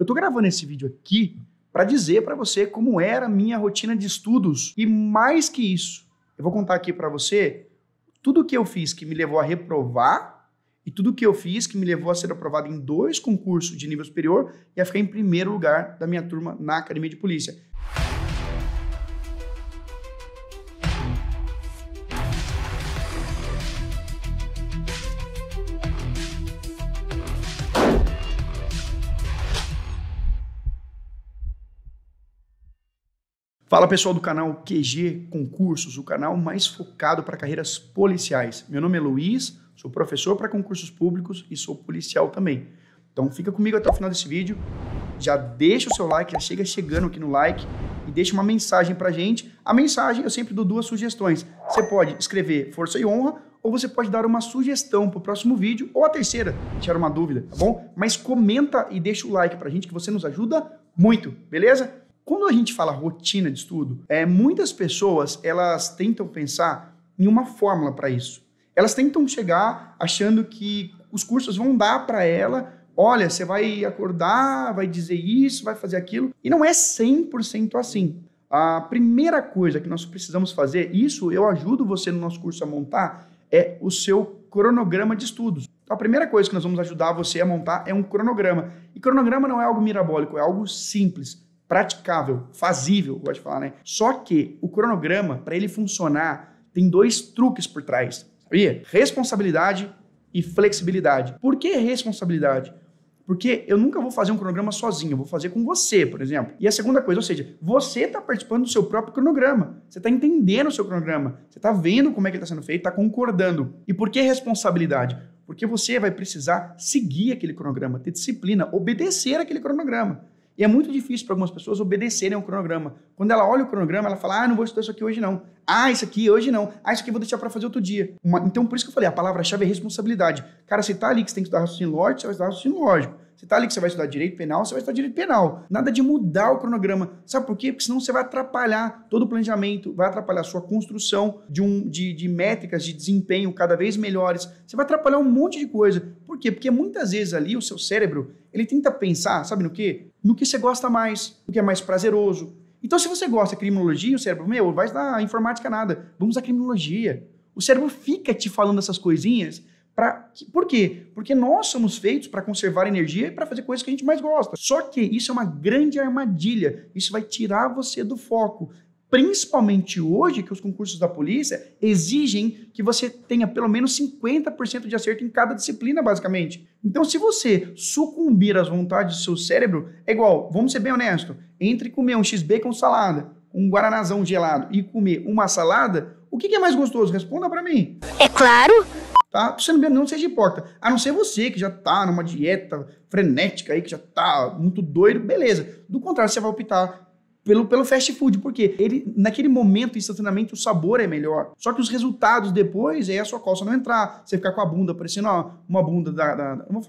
Eu tô gravando esse vídeo aqui para dizer para você como era a minha rotina de estudos e mais que isso, eu vou contar aqui para você tudo que eu fiz que me levou a reprovar e tudo que eu fiz que me levou a ser aprovado em dois concursos de nível superior e a ficar em primeiro lugar da minha turma na academia de polícia. Fala pessoal do canal QG Concursos, o canal mais focado para carreiras policiais. Meu nome é Luiz, sou professor para concursos públicos e sou policial também. Então fica comigo até o final desse vídeo. Já deixa o seu like, já chega chegando aqui no like e deixa uma mensagem para gente. A mensagem eu sempre dou duas sugestões. Você pode escrever força e honra ou você pode dar uma sugestão para o próximo vídeo ou a terceira, tirar uma dúvida, tá bom? Mas comenta e deixa o like para gente que você nos ajuda muito, beleza? Quando a gente fala rotina de estudo, é, muitas pessoas elas tentam pensar em uma fórmula para isso. Elas tentam chegar achando que os cursos vão dar para ela olha, você vai acordar, vai dizer isso, vai fazer aquilo. E não é 100% assim. A primeira coisa que nós precisamos fazer, isso eu ajudo você no nosso curso a montar, é o seu cronograma de estudos. Então, a primeira coisa que nós vamos ajudar você a montar é um cronograma. E cronograma não é algo mirabólico, é algo simples praticável, fazível, gosto de falar, né? Só que o cronograma, para ele funcionar, tem dois truques por trás, sabia? Responsabilidade e flexibilidade. Por que responsabilidade? Porque eu nunca vou fazer um cronograma sozinho, eu vou fazer com você, por exemplo. E a segunda coisa, ou seja, você está participando do seu próprio cronograma. Você está entendendo o seu cronograma. Você está vendo como é que está sendo feito, está concordando. E por que responsabilidade? Porque você vai precisar seguir aquele cronograma, ter disciplina, obedecer aquele cronograma. E é muito difícil para algumas pessoas obedecerem ao cronograma. Quando ela olha o cronograma, ela fala: ah, não vou estudar isso aqui hoje não. Ah, isso aqui hoje não. Ah, isso aqui vou deixar para fazer outro dia. Uma... Então, por isso que eu falei: a palavra-chave é responsabilidade. Cara, você tá ali que você tem que estudar raciocínio lógico, você vai estudar raciocínio lógico. Você tá ali que você vai estudar direito penal, você vai estudar direito penal. Nada de mudar o cronograma. Sabe por quê? Porque senão você vai atrapalhar todo o planejamento, vai atrapalhar a sua construção de, um, de, de métricas de desempenho cada vez melhores. Você vai atrapalhar um monte de coisa. Por quê? Porque muitas vezes ali o seu cérebro, ele tenta pensar, sabe no quê? No que você gosta mais, no que é mais prazeroso. Então, se você gosta de criminologia, o cérebro, meu, vai estudar informática nada. Vamos à criminologia. O cérebro fica te falando essas coisinhas Pra, por quê? Porque nós somos feitos para conservar energia e para fazer coisas que a gente mais gosta. Só que isso é uma grande armadilha. Isso vai tirar você do foco. Principalmente hoje, que os concursos da polícia exigem que você tenha pelo menos 50% de acerto em cada disciplina, basicamente. Então, se você sucumbir às vontades do seu cérebro, é igual, vamos ser bem honesto, entre comer um XB com salada, um guaranazão gelado e comer uma salada, o que, que é mais gostoso? Responda para mim. É claro tá? você não seja hipócrita. A não ser você que já tá numa dieta frenética aí, que já tá muito doido, beleza. Do contrário, você vai optar pelo, pelo fast food, porque ele, naquele momento, instantaneamente, o sabor é melhor. Só que os resultados depois é a sua costa não entrar, você ficar com a bunda parecendo uma bunda da. da, da uma f...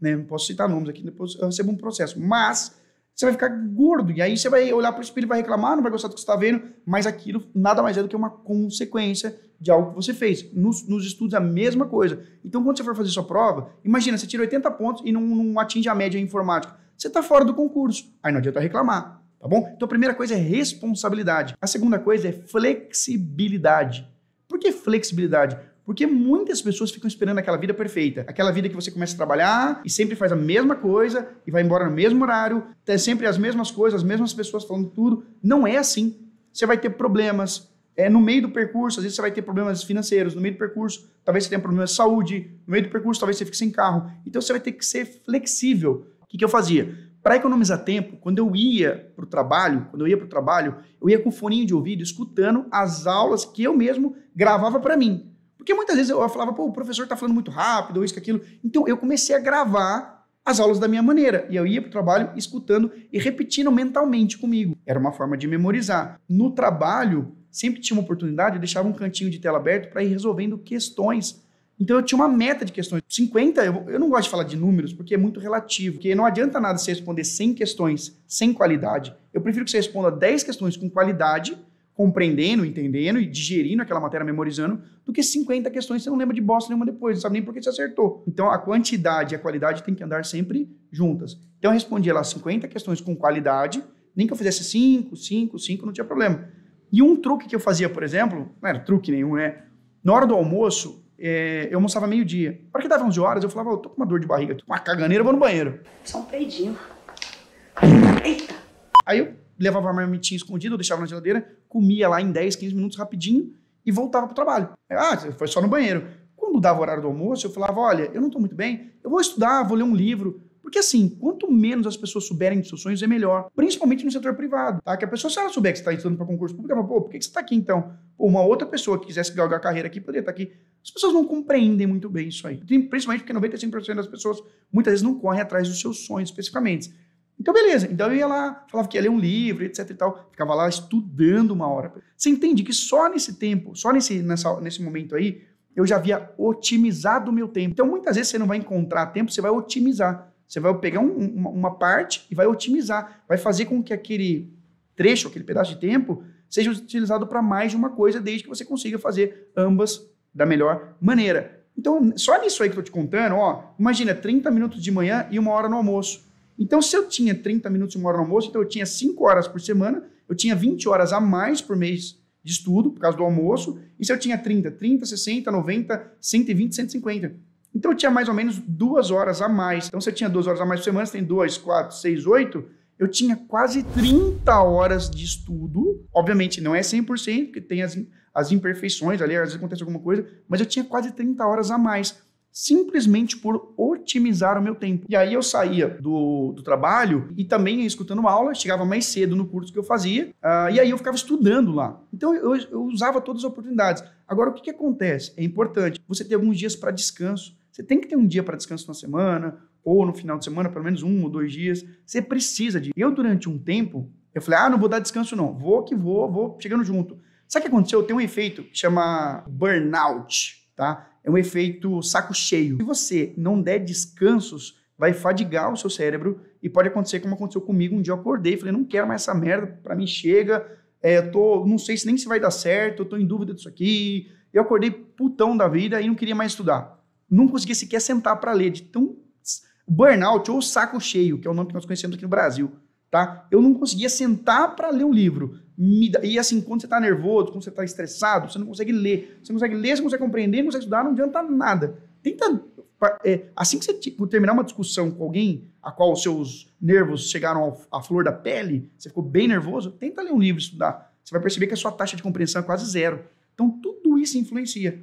né? Não posso citar nomes aqui, depois eu recebo um processo. Mas você vai ficar gordo. E aí você vai olhar para o espelho, vai reclamar, não vai gostar do que você está vendo, mas aquilo nada mais é do que uma consequência de algo que você fez. Nos, nos estudos, a mesma coisa. Então, quando você for fazer sua prova, imagina, você tira 80 pontos e não, não atinge a média em informática. Você está fora do concurso. Aí não adianta reclamar, tá bom? Então, a primeira coisa é responsabilidade. A segunda coisa é flexibilidade. Por que flexibilidade? Porque muitas pessoas ficam esperando aquela vida perfeita. Aquela vida que você começa a trabalhar e sempre faz a mesma coisa e vai embora no mesmo horário, tem sempre as mesmas coisas, as mesmas pessoas falando tudo. Não é assim. Você vai ter problemas, é, no meio do percurso, às vezes você vai ter problemas financeiros, no meio do percurso, talvez você tenha problemas de saúde, no meio do percurso, talvez você fique sem carro. Então você vai ter que ser flexível. O que, que eu fazia? Para economizar tempo, quando eu ia para o trabalho, quando eu ia para o trabalho, eu ia com foninho de ouvido, escutando as aulas que eu mesmo gravava para mim. Porque muitas vezes eu falava, pô, o professor está falando muito rápido, ou isso, aquilo. Então eu comecei a gravar as aulas da minha maneira. E eu ia para o trabalho escutando e repetindo mentalmente comigo. Era uma forma de memorizar. No trabalho, sempre tinha uma oportunidade, eu deixava um cantinho de tela aberto para ir resolvendo questões. Então eu tinha uma meta de questões. 50, eu, eu, não gosto de falar de números porque é muito relativo, porque não adianta nada você responder 100 questões sem qualidade. Eu prefiro que você responda 10 questões com qualidade, compreendendo, entendendo e digerindo aquela matéria, memorizando, do que 50 questões você não lembra de bosta nenhuma depois, não sabe nem por que você acertou. Então a quantidade e a qualidade tem que andar sempre juntas. Então eu respondia lá 50 questões com qualidade, nem que eu fizesse 5, 5, 5, não tinha problema. E um truque que eu fazia, por exemplo, não era truque nenhum, né? Na hora do almoço, é, eu almoçava meio-dia. Na hora que dava 11 horas, eu falava, eu tô com uma dor de barriga, tô com uma caganeira, eu vou no banheiro. Só um peidinho. Eita! Aí eu levava a marmitinha escondida, eu deixava na geladeira, comia lá em 10, 15 minutos rapidinho e voltava pro trabalho. Ah, foi só no banheiro. Quando dava o horário do almoço, eu falava, olha, eu não tô muito bem, eu vou estudar, vou ler um livro, porque assim, quanto menos as pessoas souberem dos seus sonhos, é melhor. Principalmente no setor privado, tá? Que a pessoa, se ela souber que você está estudando para concurso público, ela fala, pô, por que, que você está aqui então? Ou uma outra pessoa que quisesse galgar a carreira aqui poderia estar tá aqui. As pessoas não compreendem muito bem isso aí. Principalmente porque 95% das pessoas muitas vezes não correm atrás dos seus sonhos especificamente. Então, beleza. Então eu ia lá, falava que ia ler um livro, etc e tal. Ficava lá estudando uma hora. Você entende que só nesse tempo, só nesse, nessa, nesse momento aí, eu já havia otimizado o meu tempo. Então, muitas vezes você não vai encontrar tempo, você vai otimizar. Você vai pegar um, uma, uma parte e vai otimizar, vai fazer com que aquele trecho, aquele pedaço de tempo, seja utilizado para mais de uma coisa, desde que você consiga fazer ambas da melhor maneira. Então, só nisso aí que eu tô te contando, ó, imagina 30 minutos de manhã e uma hora no almoço. Então, se eu tinha 30 minutos e uma hora no almoço, então eu tinha 5 horas por semana, eu tinha 20 horas a mais por mês de estudo, por causa do almoço, e se eu tinha 30, 30, 60, 90, 120, 150. Então eu tinha mais ou menos duas horas a mais. Então você tinha duas horas a mais por semana, você tem duas, quatro, seis, oito. Eu tinha quase 30 horas de estudo. Obviamente não é 100%, porque tem as, as imperfeições ali, às vezes acontece alguma coisa, mas eu tinha quase 30 horas a mais simplesmente por otimizar o meu tempo. E aí eu saía do, do trabalho e também escutando uma aula, chegava mais cedo no curso que eu fazia, uh, e aí eu ficava estudando lá. Então eu, eu usava todas as oportunidades. Agora, o que, que acontece? É importante você ter alguns dias para descanso. Você tem que ter um dia para descanso na semana, ou no final de semana, pelo menos um ou dois dias. Você precisa de. Eu, durante um tempo, eu falei, ah, não vou dar descanso, não. Vou que vou, vou chegando junto. Sabe o que aconteceu? Tem um efeito que chama burnout, tá? É um efeito saco cheio. Se você não der descansos, vai fadigar o seu cérebro e pode acontecer como aconteceu comigo. Um dia eu acordei e falei, não quero mais essa merda, para mim chega. É, tô, não sei se nem se vai dar certo, eu tô em dúvida disso aqui. Eu acordei putão da vida e não queria mais estudar não conseguia sequer sentar para ler, de tão burnout ou saco cheio, que é o nome que nós conhecemos aqui no Brasil, tá? Eu não conseguia sentar para ler o livro. E assim, quando você está nervoso, quando você está estressado, você não consegue ler. Você não consegue ler, você não consegue compreender, não consegue estudar, não adianta nada. Tenta. É, assim que você terminar uma discussão com alguém, a qual os seus nervos chegaram à flor da pele, você ficou bem nervoso, tenta ler um livro e estudar. Você vai perceber que a sua taxa de compreensão é quase zero. Então, tudo isso influencia.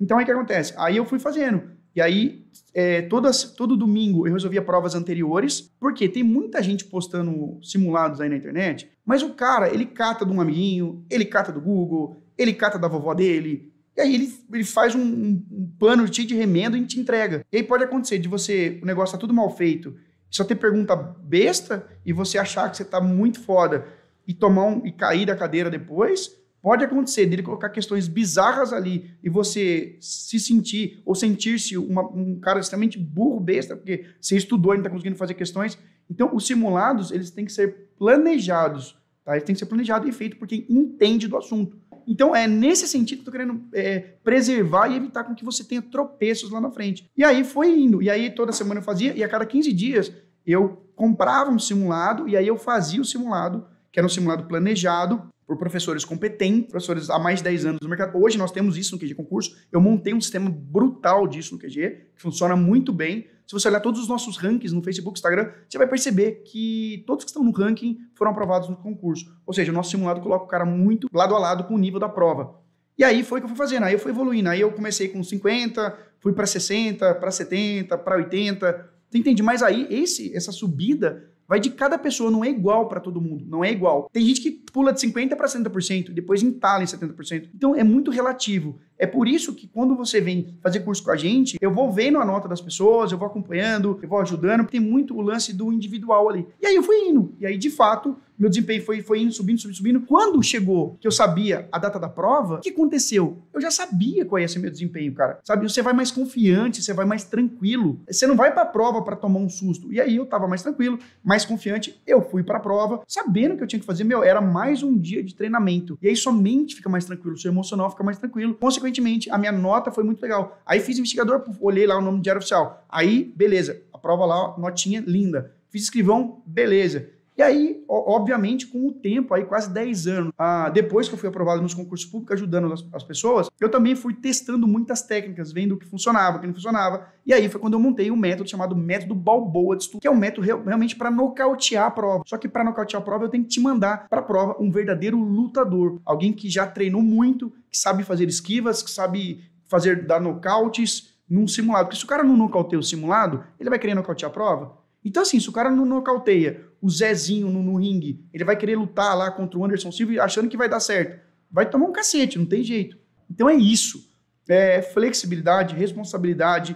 Então aí o que acontece? Aí eu fui fazendo. E aí, é, todas, todo domingo eu resolvia provas anteriores, porque tem muita gente postando simulados aí na internet, mas o cara, ele cata de um amiguinho, ele cata do Google, ele cata da vovó dele, e aí ele, ele faz um, um, pano de remendo e te entrega. E aí pode acontecer de você, o negócio tá tudo mal feito, só ter pergunta besta e você achar que você tá muito foda e tomar um, e cair da cadeira depois, Pode acontecer dele colocar questões bizarras ali e você se sentir ou sentir-se um cara extremamente burro, besta, porque você estudou e não está conseguindo fazer questões. Então, os simulados, eles têm que ser planejados, tá? Eles têm que ser planejado e feito por quem entende do assunto. Então, é nesse sentido que eu tô querendo é, preservar e evitar com que você tenha tropeços lá na frente. E aí foi indo. E aí toda semana eu fazia, e a cada 15 dias eu comprava um simulado, e aí eu fazia o simulado, que era um simulado planejado, por professores competentes, professores há mais de 10 anos no mercado. Hoje nós temos isso no QG Concurso. Eu montei um sistema brutal disso no QG, que funciona muito bem. Se você olhar todos os nossos rankings no Facebook, Instagram, você vai perceber que todos que estão no ranking foram aprovados no concurso. Ou seja, o nosso simulado coloca o cara muito lado a lado com o nível da prova. E aí foi o que eu fui fazendo, aí eu fui evoluindo. Aí eu comecei com 50, fui para 60, para 70, para 80. Você entende? Mas aí esse essa subida vai de cada pessoa, não é igual para todo mundo, não é igual. Tem gente que pula de 50% para 70%, depois entala em 70%. Então é muito relativo. É por isso que quando você vem fazer curso com a gente, eu vou vendo a nota das pessoas, eu vou acompanhando, eu vou ajudando, tem muito o lance do individual ali. E aí eu fui indo. E aí, de fato, meu desempenho foi, foi indo, subindo, subindo, subindo. Quando chegou que eu sabia a data da prova, o que aconteceu? Eu já sabia qual ia ser meu desempenho, cara. Sabe? Você vai mais confiante, você vai mais tranquilo. Você não vai pra prova para tomar um susto. E aí eu tava mais tranquilo, mais confiante. Eu fui pra prova, sabendo que eu tinha que fazer, meu, era mais mais um dia de treinamento. E aí sua mente fica mais tranquilo, seu emocional fica mais tranquilo. Consequentemente, a minha nota foi muito legal. Aí fiz investigador, olhei lá o nome do diário oficial. Aí, beleza, a prova lá, notinha linda. Fiz escrivão, beleza. E aí, obviamente, com o tempo, aí quase 10 anos, ah, depois que eu fui aprovado nos concursos públicos, ajudando as, as, pessoas, eu também fui testando muitas técnicas, vendo o que funcionava, o que não funcionava. E aí foi quando eu montei um método chamado método Balboa de estudo, que é um método real, realmente para nocautear a prova. Só que para nocautear a prova, eu tenho que te mandar para a prova um verdadeiro lutador, alguém que já treinou muito, que sabe fazer esquivas, que sabe fazer dar nocautes num simulado. Porque se o cara não nocauteia o simulado, ele vai querer nocautear a prova? Então, assim, se o cara não nocauteia o Zezinho no, no ringue, ele vai querer lutar lá contra o Anderson Silva achando que vai dar certo. Vai tomar um cacete, não tem jeito. Então é isso. É flexibilidade, responsabilidade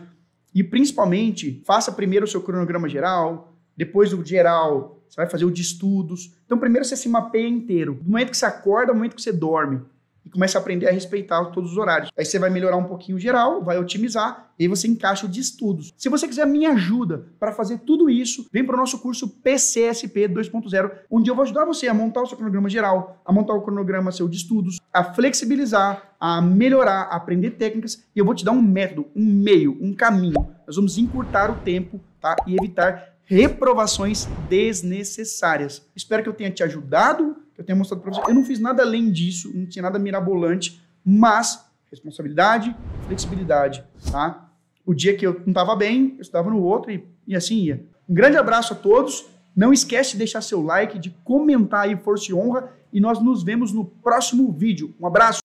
e principalmente faça primeiro o seu cronograma geral, depois o geral, você vai fazer o de estudos. Então primeiro você se mapeia inteiro, do momento que você acorda ao momento que você dorme e começa a aprender a respeitar todos os horários. Aí você vai melhorar um pouquinho o geral, vai otimizar e aí você encaixa o de estudos. Se você quiser minha ajuda para fazer tudo isso, vem para o nosso curso PCSP 2.0, onde eu vou ajudar você a montar o seu cronograma geral, a montar o cronograma seu de estudos, a flexibilizar, a melhorar, a aprender técnicas e eu vou te dar um método, um meio, um caminho. Nós vamos encurtar o tempo tá? e evitar reprovações desnecessárias. Espero que eu tenha te ajudado eu tenha mostrado para você. Eu não fiz nada além disso, não tinha nada mirabolante, mas responsabilidade, flexibilidade, tá? O dia que eu não estava bem, eu estava no outro e, e assim ia. Um grande abraço a todos. Não esquece de deixar seu like, de comentar aí, força e honra. E nós nos vemos no próximo vídeo. Um abraço!